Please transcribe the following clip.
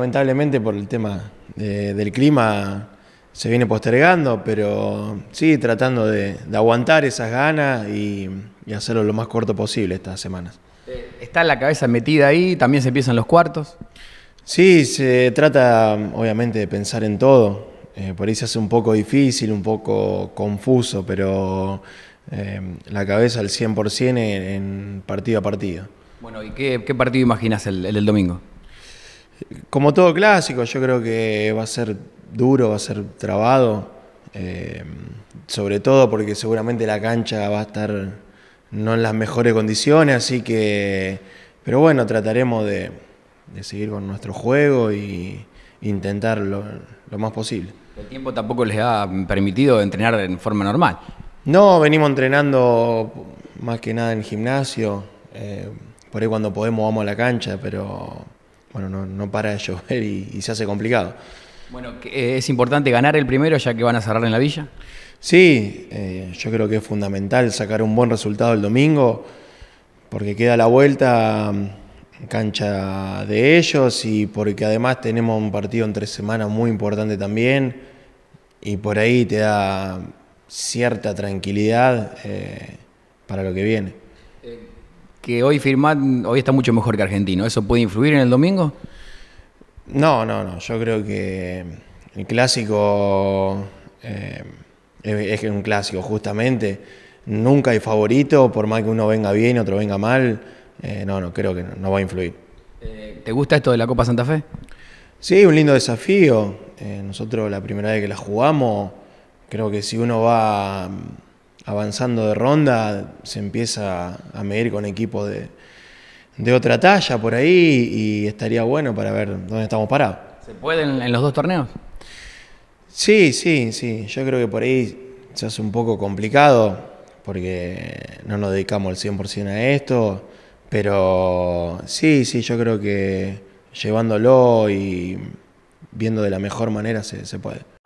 Lamentablemente por el tema del clima se viene postergando, pero sí, tratando de, aguantar esas ganas y, hacerlo lo más corto posible estas semanas. Eh, ¿Está la cabeza metida ahí? ¿También se empiezan los cuartos? Sí, se trata obviamente de pensar en todo. Eh, por ahí se hace un poco difícil, un poco confuso, pero eh, la cabeza al 100% en, en partido a partido. Bueno, ¿y qué, partido imaginas el domingo? Como todo clásico, yo creo que va a ser duro, va a ser trabado, eh, sobre todo porque seguramente la cancha va a estar no en las mejores condiciones, así que, pero bueno, trataremos de, seguir con nuestro juego e intentar lo, más posible. El tiempo tampoco les ha permitido entrenar en forma normal. No, venimos entrenando más que nada en gimnasio. Eh, por ahí cuando podemos vamos a la cancha, pero bueno, no, para de llover y, se hace complicado. Bueno, ¿es importante ganar el primero ya que van a cerrar en la villa? Sí, eh, yo creo que es fundamental sacar un buen resultado el domingo, porque queda la vuelta en mm, cancha de ellos y porque además tenemos un partido en tres semanas muy importante también y por ahí te da cierta tranquilidad eh, para lo que viene. Eh, que hoy Firmat hoy está mucho mejor que Argentino. ¿Eso puede influir en el domingo? No, no, no. Yo creo que el clásico eh, es un clásico, justamente. Nunca hay favorito, por más que uno venga bien, otro venga mal. Eh, no, no, creo que no, va a influir. Eh, ¿Te gusta esto de la Copa Santa Fe? Sí, un lindo desafío. nosotros la primera vez que la jugamos, creo que si uno va avanzando de ronda, se empieza a medir con equipos de, otra talla por ahí y estaría bueno para ver dónde estamos parados. ¿Se puede en, los dos torneos? Sí, sí, sí. Yo creo que por ahí se hace un poco complicado porque no nos dedicamos al 100% a esto, pero sí, sí, yo creo que llevándolo y viendo de la mejor manera se puede.